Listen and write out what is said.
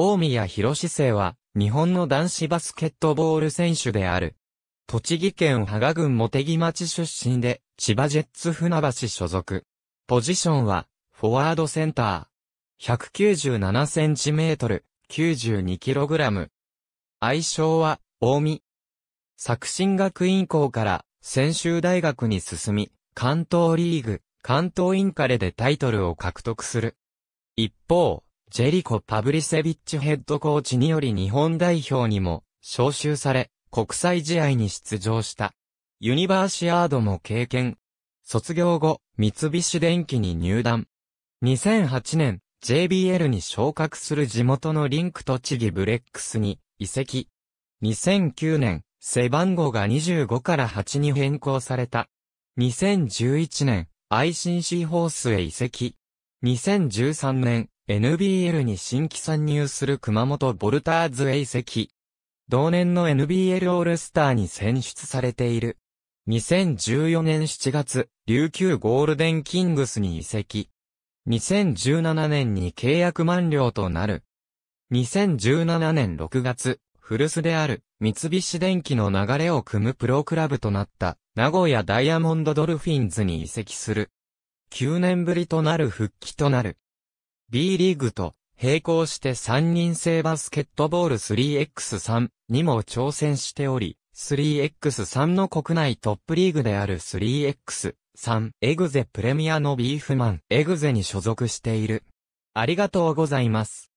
大宮博士生は、日本の男子バスケットボール選手である。栃木県芳賀郡茂木町出身で、千葉ジェッツ船橋所属。ポジションは、フォワードセンター。197センチメートル、92キログラム。愛称は、大見。作新学院校から、専修大学に進み、関東リーグ、関東インカレでタイトルを獲得する。一方、ジェリコ・パブリセビッチヘッドコーチにより日本代表にも招集され、国際試合に出場した。ユニバーシアードも経験。卒業後、三菱電機に入団。2008年、JBL に昇格する地元のリンク栃木ブレックスに移籍。2009年、背番号が25から8に変更された。2011年、ICC ホースへ移籍。2013年、NBL に新規参入する熊本ボルターズへ移籍。同年の NBL オールスターに選出されている。2014年7月、琉球ゴールデンキングスに移籍。2017年に契約満了となる。2017年6月、古巣である三菱電機の流れを組むプロクラブとなった名古屋ダイヤモンドドルフィンズに移籍する。9年ぶりとなる復帰となる。B リーグと並行して3人制バスケットボール 3x3 にも挑戦しており、3x3 の国内トップリーグである 3x3 エグゼプレミアのビーフマンエグゼに所属している。ありがとうございます。